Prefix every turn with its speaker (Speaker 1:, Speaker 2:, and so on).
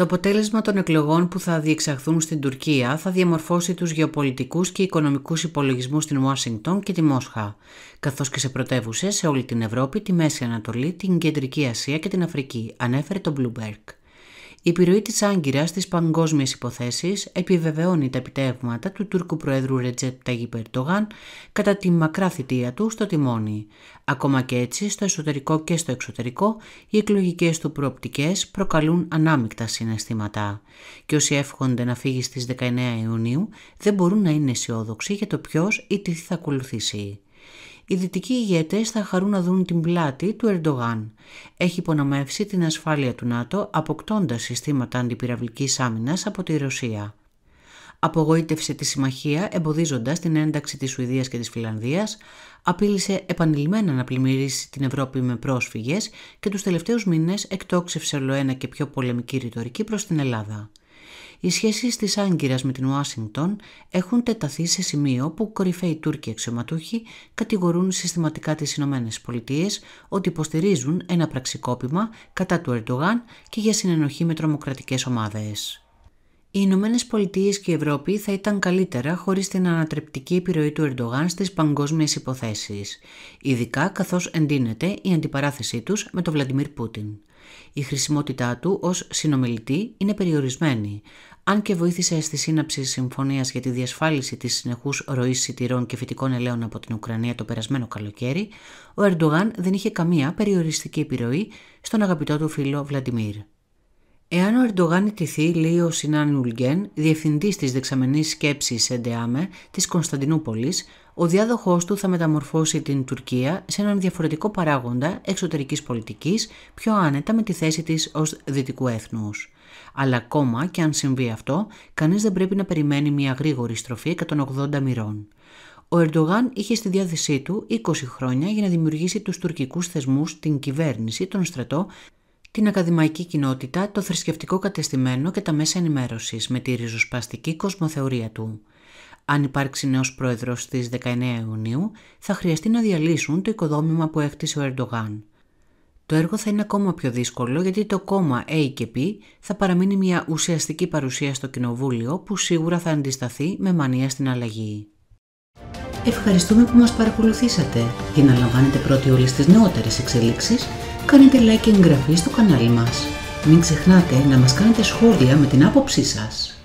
Speaker 1: Το αποτέλεσμα των εκλογών που θα διεξαχθούν στην Τουρκία θα διαμορφώσει τους γεωπολιτικούς και οικονομικούς υπολογισμούς στην Ουάσιγκτον και τη Μόσχα, καθώς και σε πρωτεύουσες σε όλη την Ευρώπη, τη Μέση Ανατολή, την Κεντρική Ασία και την Αφρική, ανέφερε το Bloomberg. Η επιρροή της Άγκυρας στις παγκόσμιες υποθέσεις επιβεβαιώνει τα επιτεύγματα του Τούρκου Προέδρου Ρετζετ Ταγί Περτογάν κατά τη μακρά θητεία του στο τιμόνι. Ακόμα και έτσι, στο εσωτερικό και στο εξωτερικό, οι εκλογικές του προοπτικές προκαλούν ανάμεικτα συναισθήματα. Και όσοι εύχονται να φύγει στις 19 Ιουνίου δεν μπορούν να είναι αισιόδοξοι για το ποιος ή τι θα ακολουθήσει οι δυτικοί ηγέτες θα χαρούν να δουν την πλάτη του Ερντογάν. Έχει υπονομεύσει την ασφάλεια του ΝΑΤΟ αποκτώντας συστήματα αντιπυραυλικής άμυνας από τη Ρωσία. Απογοήτευσε τη συμμαχία εμποδίζοντας την ένταξη της Σουηδίας και της Φιλανδίας, απείλησε επανειλημμένα να πλημμυρίσει την Ευρώπη με πρόσφυγες και τους τελευταίους μήνες εκτόξευσε ολοένα και πιο πολεμική ρητορική προς την Ελλάδα. Οι σχέσεις της Άγκυρας με την Ουάσιγκτον έχουν τεταθεί σε σημείο που κορυφαίοι Τούρκοι αξιωματούχοι κατηγορούν συστηματικά τις Ηνωμένες Πολιτείες ότι υποστηρίζουν ένα πραξικόπημα κατά του Ερντογάν και για συνενοχή με τρομοκρατικές ομάδες. Οι Ηνωμένες Πολιτείες και η Ευρώπη θα ήταν καλύτερα χωρίς την ανατρεπτική επιρροή του Ερντογάν στις παγκόσμιες υποθέσεις, ειδικά καθώς εντείνεται η αντιπαράθεσή τους με τον Βλαντιμίρ Πούτιν. Η χρησιμότητά του ως συνομιλητή είναι περιορισμένη, αν και βοήθησε στη σύναψη συμφωνίας για τη διασφάλιση της συνεχούς ροής σιτηρών και φυτικών ελαίων από την Ουκρανία το περασμένο καλοκαίρι, ο Ερντογάν δεν είχε καμία περιοριστική επιρροή στον αγαπητό του φίλο Βλαντιμίρ. Εάν ο Ερντογάν ιτηθεί, λέει ο Σινάν Ουλγκέν, διευθυντής της δεξαμενής σκέψης ΕΝΤΕΑΜΕ της Κωνσταντινούπολης, ο διάδοχός του θα μεταμορφώσει την Τουρκία σε έναν διαφορετικό παράγοντα εξωτερικής πολιτικής, πιο άνετα με τη θέση της ως δυτικού έθνους. Αλλά ακόμα και αν συμβεί αυτό, κανείς δεν πρέπει να περιμένει μια γρήγορη στροφή 180 μοιρών. Ο Ερντογάν είχε στη διάθεσή του 20 χρόνια για να δημιουργήσει τους τουρκικούς θεσμούς την κυβέρνηση, τον στρατό, την ακαδημαϊκή κοινότητα, το θρησκευτικό κατεστημένο και τα μέσα ενημέρωσης με τη ριζοσπαστική κοσμοθεωρία του. Αν υπάρξει νέος πρόεδρος στις 19 Ιουνίου, θα χρειαστεί να διαλύσουν το οικοδόμημα που έκτισε ο Ερντογάν. Το έργο θα είναι ακόμα πιο δύσκολο γιατί το κόμμα A και P θα παραμείνει μια ουσιαστική παρουσία στο κοινοβούλιο που σίγουρα θα αντισταθεί με μανία στην αλλαγή. Ευχαριστούμε που μας παρακολουθήσατε. Για να λαμβάνετε πρώτοι όλες τις νεότερες εξελίξεις, κάνετε like και εγγραφή στο κανάλι μας. Μην ξεχνάτε να μας κάνετε σχόλια με την άποψή σας.